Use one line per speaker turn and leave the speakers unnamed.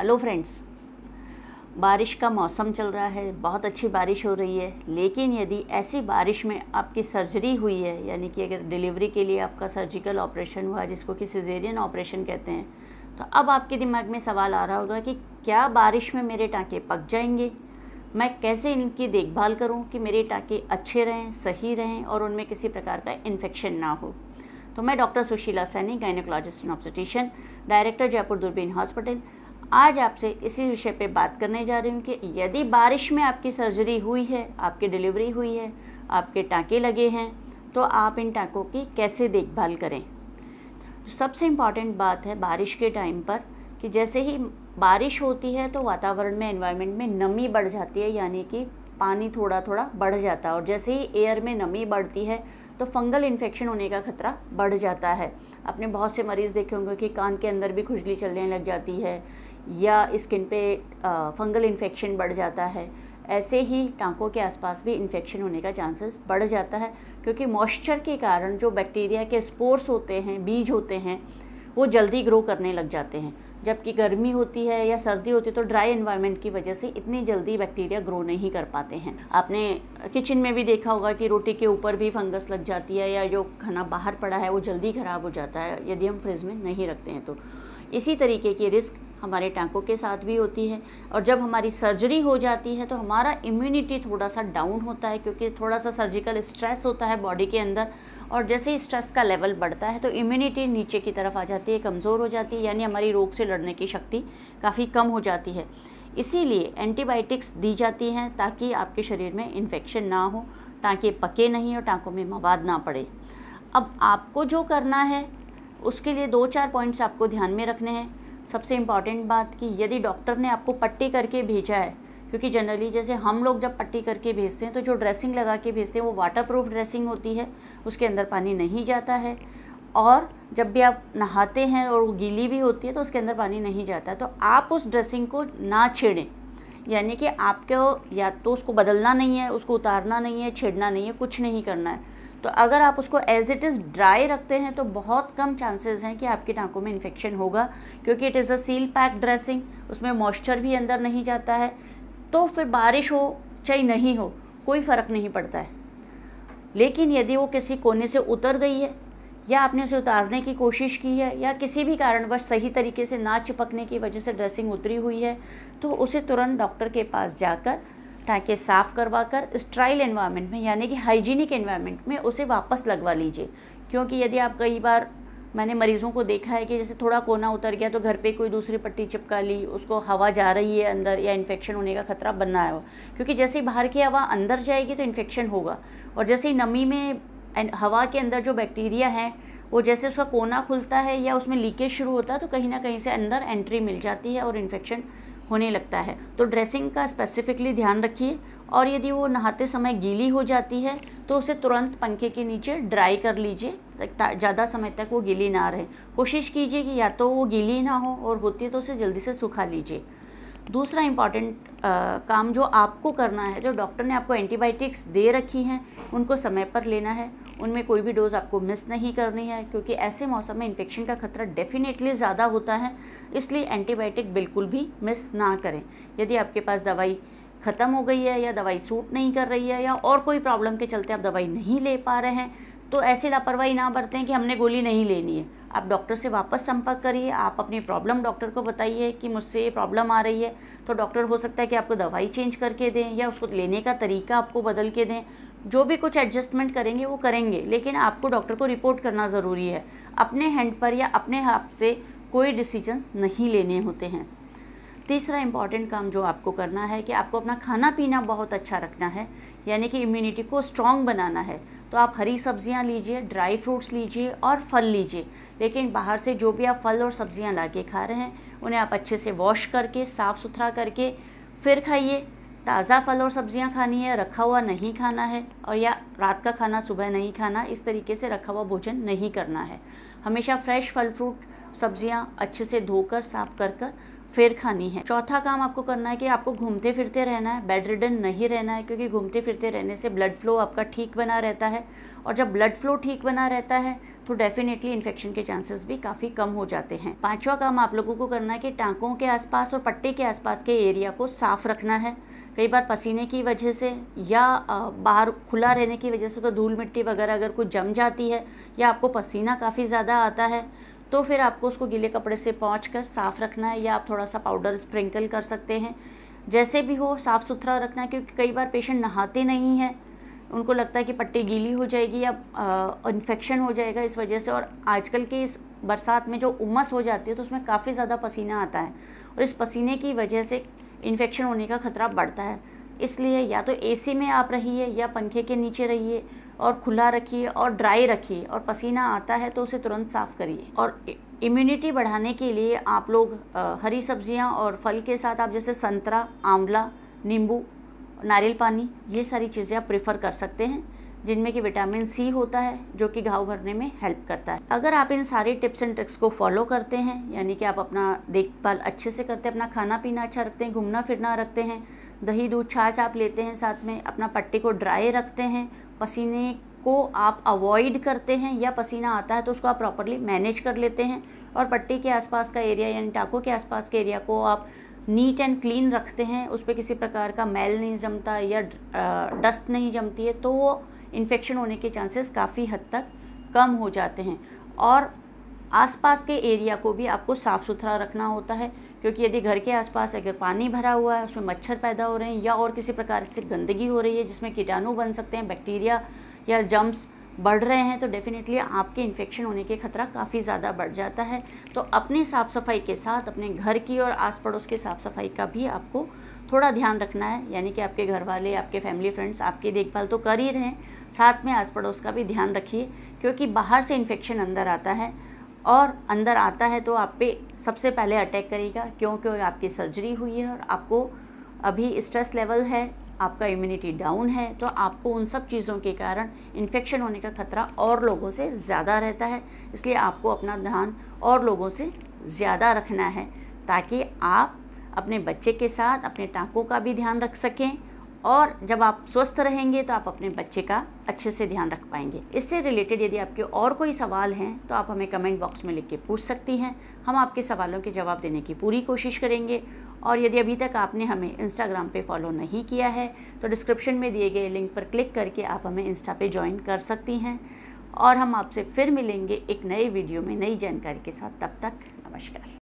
hello friends बारिश का मौसम चल रहा है बहुत अच्छी बारिश हो रही है लेकिन यदि ऐसी बारिश में आपकी सर्जरी हुई है यानी कि अगर डिलीवरी के लिए आपका सर्जिकल ऑपरेशन हुआ जिसको कि सिजेरियन ऑपरेशन कहते हैं तो अब आपके दिमाग में सवाल आ रहा होगा कि क्या बारिश में मेरे टाँके पक जाएंगे मैं कैसे इनकी देखभाल करूँ कि मेरे टाँके अच्छे रहें सही रहें और उनमें किसी प्रकार का इन्फेक्शन ना हो तो मैं doctor Sushila Saini gynaecologist and obstetrician director Jaipur Doorbeen hospital आज आपसे इसी विषय पे बात करने जा रही हूँ कि यदि बारिश में आपकी सर्जरी हुई है आपकी डिलीवरी हुई है आपके टाँके लगे हैं तो आप इन टाँकों की कैसे देखभाल करें सबसे इम्पॉर्टेंट बात है बारिश के टाइम पर कि जैसे ही बारिश होती है तो वातावरण में एनवायरनमेंट में नमी बढ़ जाती है यानी कि पानी थोड़ा थोड़ा बढ़ जाता है और जैसे ही एयर में नमी बढ़ती है तो फंगल इन्फेक्शन होने का खतरा बढ़ जाता है आपने बहुत से मरीज़ देखे होंगे कि कान के अंदर भी खुजली चलने लग जाती है या स्किन पे फंगल इन्फेक्शन बढ़ जाता है ऐसे ही टाँकों के आसपास भी इन्फेक्शन होने का चांसेस बढ़ जाता है क्योंकि मॉइस्चर के कारण जो बैक्टीरिया के स्पोर्स होते हैं बीज होते हैं वो जल्दी ग्रो करने लग जाते हैं जबकि गर्मी होती है या सर्दी होती है तो ड्राई इन्वायरमेंट की वजह से इतनी जल्दी बैक्टीरिया ग्रो नहीं कर पाते हैं आपने किचन में भी देखा होगा कि रोटी के ऊपर भी फंगस लग जाती है या जो खाना बाहर पड़ा है वो जल्दी ख़राब हो जाता है यदि हम फ्रिज में नहीं रखते हैं तो इसी तरीके की रिस्क हमारे टाँकों के साथ भी होती है और जब हमारी सर्जरी हो जाती है तो हमारा इम्यूनिटी थोड़ा सा डाउन होता है क्योंकि थोड़ा सा सर्जिकल स्ट्रेस होता है बॉडी के अंदर और जैसे ही स्ट्रेस का लेवल बढ़ता है तो इम्यूनिटी नीचे की तरफ आ जाती है कमज़ोर हो जाती है यानी हमारी रोग से लड़ने की शक्ति काफ़ी कम हो जाती है इसीलिए एंटीबायोटिक्स दी जाती हैं ताकि आपके शरीर में इन्फेक्शन ना हो टाँके पके नहीं और टाँकों में मवाद ना पड़े अब आपको जो करना है उसके लिए दो चार पॉइंट्स आपको ध्यान में रखने हैं सबसे इम्पॉर्टेंट बात कि यदि डॉक्टर ने आपको पट्टी करके भेजा है क्योंकि जनरली जैसे हम लोग जब पट्टी करके भेजते हैं तो जो ड्रेसिंग लगा के भेजते हैं वो वाटर प्रूफ ड्रेसिंग होती है उसके अंदर पानी नहीं जाता है और जब भी आप नहाते हैं और वो गीली भी होती है तो उसके अंदर पानी नहीं जाता तो आप उस ड्रेसिंग को ना छेड़ें यानी कि आपको या तो उसको बदलना नहीं है उसको उतारना नहीं है छेड़ना नहीं है कुछ नहीं करना है तो अगर आप उसको एज इट इज़ ड्राई रखते हैं तो बहुत कम चांसेस हैं कि आपकी टाँकों में इन्फेक्शन होगा क्योंकि it is a seal pack dressing उसमें मॉइस्चर भी अंदर नहीं जाता है तो फिर बारिश हो चाहे नहीं हो कोई फ़र्क नहीं पड़ता है लेकिन यदि वो किसी कोने से उतर गई है या आपने उसे उतारने की कोशिश की है या किसी भी कारणवश सही तरीके से ना चिपकने की वजह से ड्रेसिंग उतरी हुई है तो उसे तुरंत डॉक्टर के पास जाकर टाँके साफ़ करवा कर स्ट्राइल इन्वायरमेंट में यानी कि हाइजीनिक इन्वायरमेंट में उसे वापस लगवा लीजिए क्योंकि यदि आप कई बार मैंने मरीज़ों को देखा है कि जैसे थोड़ा कोना उतर गया तो घर पे कोई दूसरी पट्टी चिपका ली उसको हवा जा रही है अंदर या इन्फेक्शन होने का खतरा बनना है क्योंकि जैसे ही बाहर की हवा अंदर जाएगी तो इन्फेक्शन होगा और जैसे ही नमी में हवा के अंदर जो बैक्टीरिया है वो जैसे उसका कोना खुलता है या उसमें लीकेज शुरू होता है तो कहीं ना कहीं से अंदर एंट्री मिल जाती है और इन्फेक्शन होने लगता है तो ड्रेसिंग का स्पेसिफिकली ध्यान रखिए और यदि वो नहाते समय गीली हो जाती है तो उसे तुरंत पंखे के नीचे ड्राई कर लीजिए ज़्यादा समय तक वो गीली ना रहे कोशिश कीजिए कि या तो वो गीली ना हो और होती है तो उसे जल्दी से सुखा लीजिए दूसरा इम्पॉर्टेंट काम जो आपको करना है जो डॉक्टर ने आपको एंटीबायोटिक्स दे रखी हैं उनको समय पर लेना है उनमें कोई भी डोज़ आपको मिस नहीं करनी है क्योंकि ऐसे मौसम में इन्फेक्शन का खतरा डेफिनेटली ज़्यादा होता है इसलिए एंटीबायोटिक बिल्कुल भी मिस ना करें यदि आपके पास दवाई ख़त्म हो गई है या दवाई सूट नहीं कर रही है या और कोई प्रॉब्लम के चलते आप दवाई नहीं ले पा रहे हैं तो ऐसी लापरवाही ना बरतें कि हमने गोली नहीं लेनी है आप डॉक्टर से वापस संपर्क करिए आप अपनी प्रॉब्लम डॉक्टर को बताइए कि मुझसे ये प्रॉब्लम आ रही है तो डॉक्टर हो सकता है कि आपको दवाई चेंज करके दें या उसको लेने का तरीका आपको बदल के दें जो भी कुछ एडजस्टमेंट करेंगे वो करेंगे लेकिन आपको डॉक्टर को रिपोर्ट करना ज़रूरी है अपने हैंड पर या अपने हाथ से कोई डिसीजंस नहीं लेने होते हैं तीसरा इम्पॉर्टेंट काम जो आपको करना है कि आपको अपना खाना पीना बहुत अच्छा रखना है यानी कि इम्यूनिटी को स्ट्रॉन्ग बनाना है तो आप हरी सब्जियां लीजिए ड्राई फ्रूट्स लीजिए और फल लीजिए लेकिन बाहर से जो भी आप फल और सब्जियां ला के खा रहे हैं उन्हें आप अच्छे से वॉश करके साफ़ सुथरा करके फिर खाइए ताज़ा फल और सब्जियां खानी है रखा हुआ नहीं खाना है और या रात का खाना सुबह नहीं खाना इस तरीके से रखा हुआ भोजन नहीं करना है हमेशा फ्रेश फल फ्रूट सब्जियां अच्छे से धोकर साफ कर कर फिर खानी है चौथा काम आपको करना है कि आपको घूमते फिरते रहना है बेड रिडन नहीं रहना है क्योंकि घूमते फिरते रहने से ब्लड फ्लो आपका ठीक बना रहता है और जब ब्लड फ्लो ठीक बना रहता है तो डेफिनेटली इन्फेक्शन के चांसेस भी काफ़ी कम हो जाते हैं पांचवा काम आप लोगों को करना है कि टांकों के आसपास और पट्टे के आसपास के एरिया को साफ रखना है कई बार पसीने की वजह से या बाहर खुला रहने की वजह से तो धूल मिट्टी वगैरह अगर कुछ जम जाती है या आपको पसीना काफ़ी ज़्यादा आता है तो फिर आपको उसको गीले कपड़े से पहुँच कर साफ़ रखना है या आप थोड़ा सा पाउडर स्प्रिंकल कर सकते हैं जैसे भी हो साफ़ सुथरा रखना है क्योंकि कई बार पेशेंट नहाते नहीं हैं उनको लगता है कि पट्टी गीली हो जाएगी या इन्फेक्शन हो जाएगा इस वजह से और आजकल के इस बरसात में जो उमस हो जाती है तो उसमें काफ़ी ज़्यादा पसीना आता है और इस पसीने की वजह से इन्फेक्शन होने का खतरा बढ़ता है इसलिए या तो एसी में आप रहिए या पंखे के नीचे रहिए और खुला रखिए और ड्राई रखिए और पसीना आता है तो उसे तुरंत साफ़ करिए और इम्यूनिटी बढ़ाने के लिए आप लोग हरी सब्जियां और फल के साथ आप जैसे संतरा आंवला नींबू नारियल पानी ये सारी चीज़ें आप प्रेफर कर सकते हैं जिनमें कि विटामिन सी होता है जो कि घाव भरने में हेल्प करता है अगर आप इन सारे टिप्स एंड ट्रिक्स को फॉलो करते हैं यानी कि आप अपना देखभाल अच्छे से करते हैं अपना खाना पीना अच्छा रखते हैं घूमना फिरना रखते हैं दही दूध छाछ आप लेते हैं साथ में अपना पट्टी को ड्राई रखते हैं पसीने को आप अवॉइड करते हैं या पसीना आता है तो उसको आप प्रॉपरली मैनेज कर लेते हैं और पट्टी के आसपास का एरिया यानी टाकों के आसपास के एरिया को आप नीट एंड क्लीन रखते हैं उस पर किसी प्रकार का मैल नहीं जमता या डस्ट नहीं जमती है तो वो इन्फेक्शन होने के चांसेस काफ़ी हद तक कम हो जाते हैं और आसपास के एरिया को भी आपको साफ़ सुथरा रखना होता है क्योंकि यदि घर के आसपास अगर पानी भरा हुआ है उसमें मच्छर पैदा हो रहे हैं या और किसी प्रकार से गंदगी हो रही है जिसमें कीटाणु बन सकते हैं बैक्टीरिया या जम्स बढ़ रहे हैं तो डेफ़िनेटली आपके इन्फेक्शन होने के खतरा काफ़ी ज़्यादा बढ़ जाता है तो अपनी साफ़ सफाई के साथ अपने घर की और आस पड़ोस की साफ़ सफाई का भी आपको थोड़ा ध्यान रखना है यानी कि आपके घर वाले आपके फैमिली फ्रेंड्स आपकी देखभाल तो कर ही रहे हैं साथ में आस पड़ोस का भी ध्यान रखिए क्योंकि बाहर से इन्फेक्शन अंदर आता है और अंदर आता है तो आप पे सबसे पहले अटैक करेगा क्योंकि आपकी सर्जरी हुई है और आपको अभी स्ट्रेस लेवल है आपका इम्यूनिटी डाउन है तो आपको उन सब चीज़ों के कारण इन्फेक्शन होने का खतरा और लोगों से ज़्यादा रहता है इसलिए आपको अपना ध्यान और लोगों से ज़्यादा रखना है ताकि आप अपने बच्चे के साथ अपने टाँकों का भी ध्यान रख सकें और जब आप स्वस्थ रहेंगे तो आप अपने बच्चे का अच्छे से ध्यान रख पाएंगे इससे रिलेटेड यदि आपके और कोई सवाल हैं तो आप हमें कमेंट बॉक्स में लिख के पूछ सकती हैं हम आपके सवालों के जवाब देने की पूरी कोशिश करेंगे और यदि अभी तक आपने हमें इंस्टाग्राम पे फॉलो नहीं किया है तो डिस्क्रिप्शन में दिए गए लिंक पर क्लिक करके आप हमें इंस्टा पे ज्वाइन कर सकती हैं और हम आपसे फिर मिलेंगे एक नए वीडियो में नई जानकारी के साथ तब तक नमस्कार